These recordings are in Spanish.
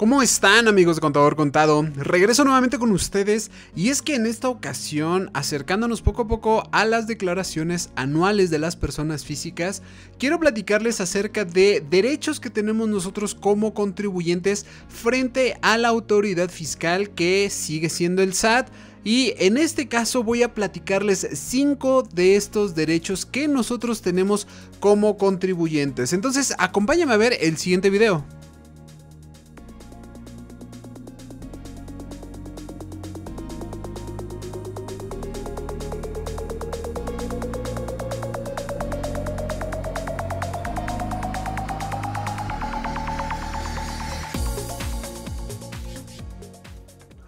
¿Cómo están amigos de Contador Contado? Regreso nuevamente con ustedes y es que en esta ocasión, acercándonos poco a poco a las declaraciones anuales de las personas físicas, quiero platicarles acerca de derechos que tenemos nosotros como contribuyentes frente a la autoridad fiscal que sigue siendo el SAT. Y en este caso voy a platicarles 5 de estos derechos que nosotros tenemos como contribuyentes. Entonces acompáñame a ver el siguiente video.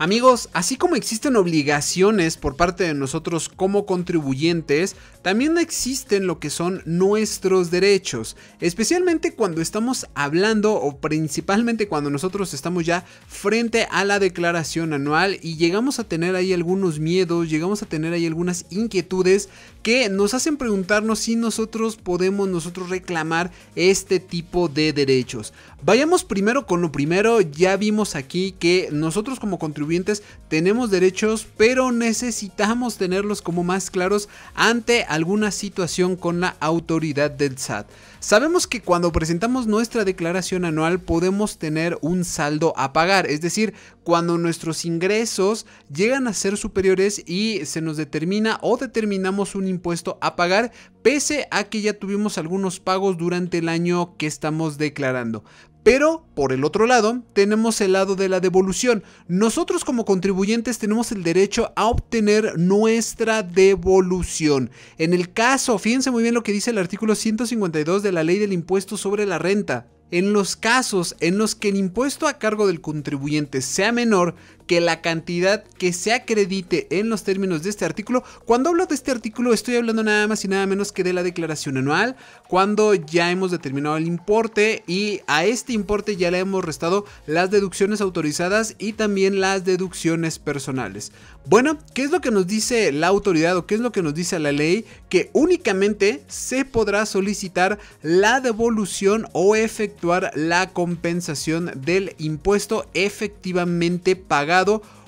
Amigos, así como existen obligaciones por parte de nosotros como contribuyentes, también existen lo que son nuestros derechos, especialmente cuando estamos hablando o principalmente cuando nosotros estamos ya frente a la declaración anual y llegamos a tener ahí algunos miedos, llegamos a tener ahí algunas inquietudes que nos hacen preguntarnos si nosotros podemos nosotros reclamar este tipo de derechos. Vayamos primero con lo primero, ya vimos aquí que nosotros como contribuyentes tenemos derechos, pero necesitamos tenerlos como más claros ante alguna situación con la autoridad del SAT. Sabemos que cuando presentamos nuestra declaración anual podemos tener un saldo a pagar, es decir, cuando nuestros ingresos llegan a ser superiores y se nos determina o determinamos un impuesto a pagar, pese a que ya tuvimos algunos pagos durante el año que estamos declarando. Pero, por el otro lado, tenemos el lado de la devolución. Nosotros como contribuyentes tenemos el derecho a obtener nuestra devolución. En el caso, fíjense muy bien lo que dice el artículo 152 de la ley del impuesto sobre la renta. En los casos en los que el impuesto a cargo del contribuyente sea menor que la cantidad que se acredite en los términos de este artículo. Cuando hablo de este artículo estoy hablando nada más y nada menos que de la declaración anual, cuando ya hemos determinado el importe y a este importe ya le hemos restado las deducciones autorizadas y también las deducciones personales. Bueno, ¿qué es lo que nos dice la autoridad o qué es lo que nos dice la ley? Que únicamente se podrá solicitar la devolución o efectuar la compensación del impuesto efectivamente pagado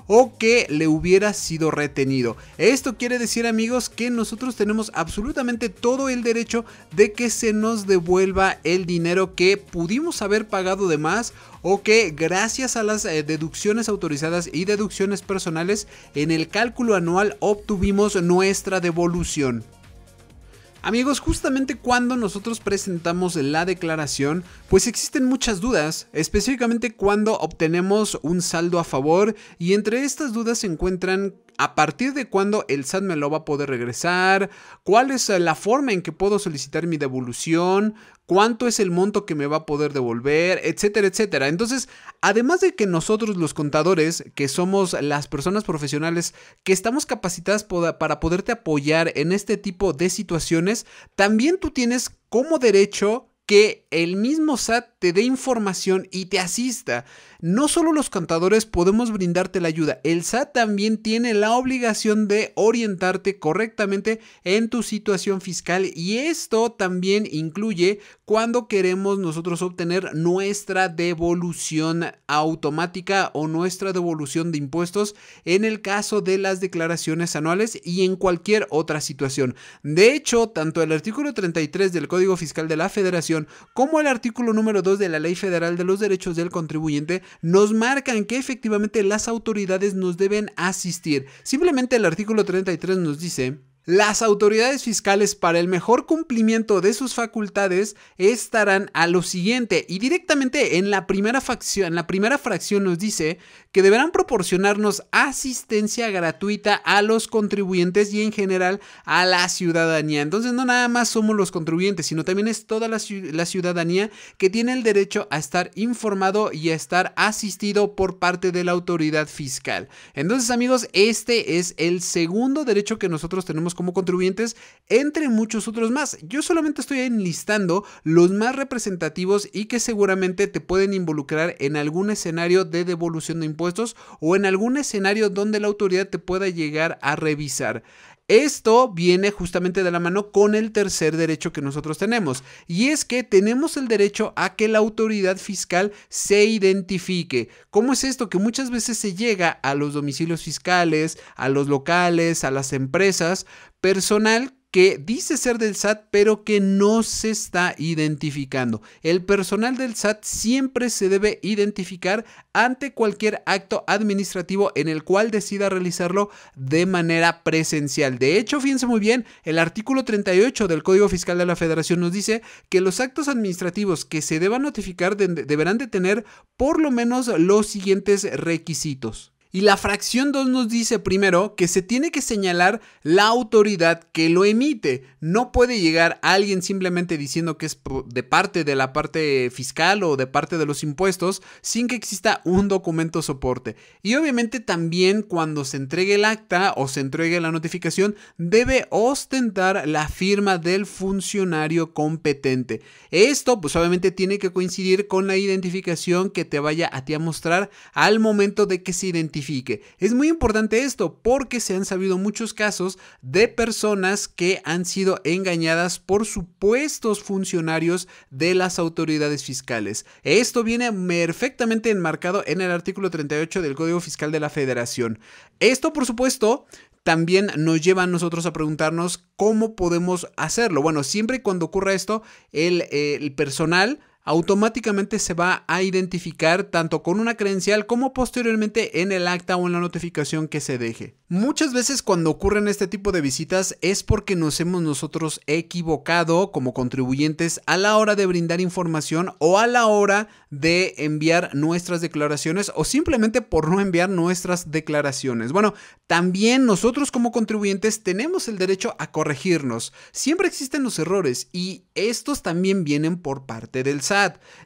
o que le hubiera sido retenido. Esto quiere decir amigos que nosotros tenemos absolutamente todo el derecho de que se nos devuelva el dinero que pudimos haber pagado de más o que gracias a las eh, deducciones autorizadas y deducciones personales en el cálculo anual obtuvimos nuestra devolución. Amigos, justamente cuando nosotros presentamos la declaración, pues existen muchas dudas, específicamente cuando obtenemos un saldo a favor y entre estas dudas se encuentran a partir de cuándo el SAT me lo va a poder regresar, cuál es eh, la forma en que puedo solicitar mi devolución, cuánto es el monto que me va a poder devolver, etcétera, etcétera. Entonces, además de que nosotros los contadores, que somos las personas profesionales que estamos capacitadas para poderte apoyar en este tipo de situaciones, también tú tienes como derecho que el mismo SAT te dé información y te asista no solo los contadores podemos brindarte la ayuda, el SAT también tiene la obligación de orientarte correctamente en tu situación fiscal y esto también incluye cuando queremos nosotros obtener nuestra devolución automática o nuestra devolución de impuestos en el caso de las declaraciones anuales y en cualquier otra situación. De hecho, tanto el artículo 33 del Código Fiscal de la Federación como el artículo número 2 de la Ley Federal de los Derechos del Contribuyente nos marcan que efectivamente las autoridades nos deben asistir. Simplemente el artículo 33 nos dice las autoridades fiscales para el mejor cumplimiento de sus facultades estarán a lo siguiente y directamente en la primera facción, la primera fracción nos dice que deberán proporcionarnos asistencia gratuita a los contribuyentes y en general a la ciudadanía. Entonces no nada más somos los contribuyentes, sino también es toda la, la ciudadanía que tiene el derecho a estar informado y a estar asistido por parte de la autoridad fiscal. Entonces amigos, este es el segundo derecho que nosotros tenemos como contribuyentes, entre muchos otros más. Yo solamente estoy enlistando los más representativos y que seguramente te pueden involucrar en algún escenario de devolución de impuestos o en algún escenario donde la autoridad te pueda llegar a revisar. Esto viene justamente de la mano con el tercer derecho que nosotros tenemos, y es que tenemos el derecho a que la autoridad fiscal se identifique. ¿Cómo es esto? Que muchas veces se llega a los domicilios fiscales, a los locales, a las empresas, personal que dice ser del SAT, pero que no se está identificando. El personal del SAT siempre se debe identificar ante cualquier acto administrativo en el cual decida realizarlo de manera presencial. De hecho, fíjense muy bien, el artículo 38 del Código Fiscal de la Federación nos dice que los actos administrativos que se deban notificar deberán de tener por lo menos los siguientes requisitos. Y la fracción 2 nos dice primero que se tiene que señalar la autoridad que lo emite. No puede llegar alguien simplemente diciendo que es de parte de la parte fiscal o de parte de los impuestos sin que exista un documento soporte. Y obviamente también cuando se entregue el acta o se entregue la notificación debe ostentar la firma del funcionario competente. Esto pues obviamente tiene que coincidir con la identificación que te vaya a ti a mostrar al momento de que se identifique es muy importante esto porque se han sabido muchos casos de personas que han sido engañadas por supuestos funcionarios de las autoridades fiscales. Esto viene perfectamente enmarcado en el artículo 38 del Código Fiscal de la Federación. Esto, por supuesto, también nos lleva a nosotros a preguntarnos cómo podemos hacerlo. Bueno, siempre y cuando ocurra esto, el eh, personal automáticamente se va a identificar tanto con una credencial como posteriormente en el acta o en la notificación que se deje. Muchas veces cuando ocurren este tipo de visitas es porque nos hemos nosotros equivocado como contribuyentes a la hora de brindar información o a la hora de enviar nuestras declaraciones o simplemente por no enviar nuestras declaraciones. Bueno, también nosotros como contribuyentes tenemos el derecho a corregirnos. Siempre existen los errores y estos también vienen por parte del SAT.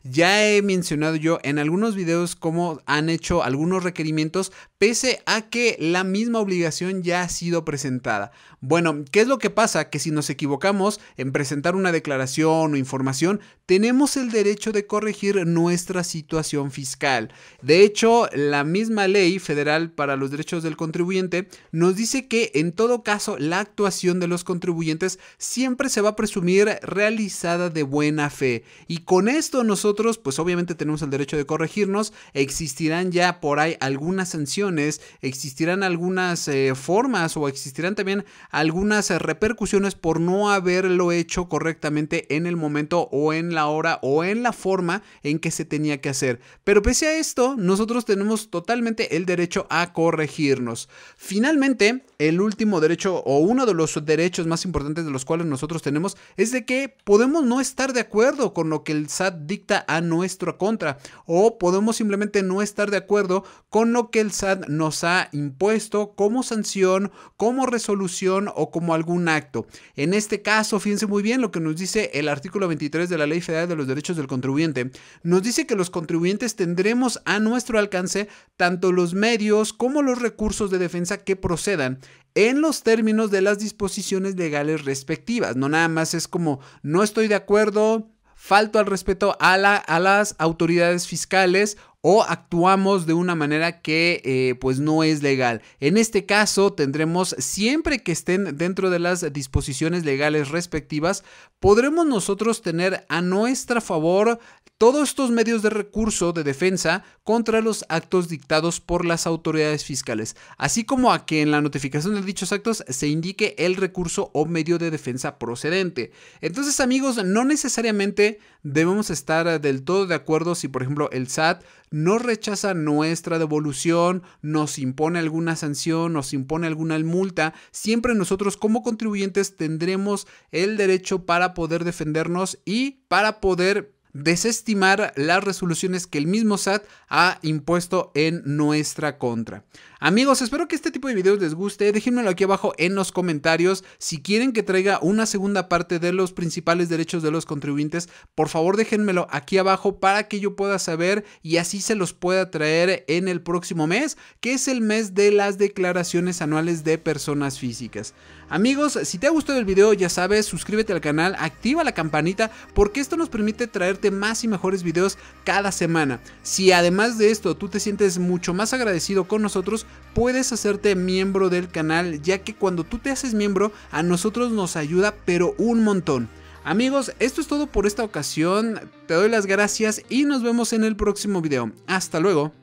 Ya he mencionado yo en algunos videos cómo han hecho algunos requerimientos pese a que la misma obligación ya ha sido presentada. Bueno, ¿qué es lo que pasa? Que si nos equivocamos en presentar una declaración o información, tenemos el derecho de corregir nuestra situación fiscal. De hecho, la misma ley federal para los derechos del contribuyente nos dice que en todo caso la actuación de los contribuyentes siempre se va a presumir realizada de buena fe y con esto nosotros, pues obviamente tenemos el derecho de corregirnos, existirán ya por ahí algunas sanciones, existirán algunas eh, formas o existirán también algunas eh, repercusiones por no haberlo hecho correctamente en el momento o en la hora o en la forma en que se tenía que hacer. Pero pese a esto, nosotros tenemos totalmente el derecho a corregirnos. Finalmente, el último derecho o uno de los derechos más importantes de los cuales nosotros tenemos es de que podemos no estar de acuerdo con lo que el dicta a nuestra contra o podemos simplemente no estar de acuerdo con lo que el SAT nos ha impuesto como sanción, como resolución o como algún acto. En este caso, fíjense muy bien lo que nos dice el artículo 23 de la Ley Federal de los Derechos del Contribuyente. Nos dice que los contribuyentes tendremos a nuestro alcance tanto los medios como los recursos de defensa que procedan en los términos de las disposiciones legales respectivas. No nada más es como no estoy de acuerdo, falto al respeto a, la, a las autoridades fiscales o actuamos de una manera que eh, pues no es legal. En este caso tendremos, siempre que estén dentro de las disposiciones legales respectivas, podremos nosotros tener a nuestra favor todos estos medios de recurso de defensa contra los actos dictados por las autoridades fiscales, así como a que en la notificación de dichos actos se indique el recurso o medio de defensa procedente. Entonces amigos, no necesariamente debemos estar del todo de acuerdo si por ejemplo el SAT no rechaza nuestra devolución, nos impone alguna sanción, nos impone alguna multa, siempre nosotros como contribuyentes tendremos el derecho para poder defendernos y para poder desestimar las resoluciones que el mismo SAT ha impuesto en nuestra contra. Amigos, espero que este tipo de videos les guste. Déjenmelo aquí abajo en los comentarios. Si quieren que traiga una segunda parte de los principales derechos de los contribuyentes, por favor déjenmelo aquí abajo para que yo pueda saber y así se los pueda traer en el próximo mes, que es el mes de las declaraciones anuales de personas físicas. Amigos, si te ha gustado el video, ya sabes, suscríbete al canal, activa la campanita, porque esto nos permite traerte más y mejores videos cada semana. Si además de esto tú te sientes mucho más agradecido con nosotros, puedes hacerte miembro del canal, ya que cuando tú te haces miembro, a nosotros nos ayuda, pero un montón. Amigos, esto es todo por esta ocasión, te doy las gracias y nos vemos en el próximo video. Hasta luego.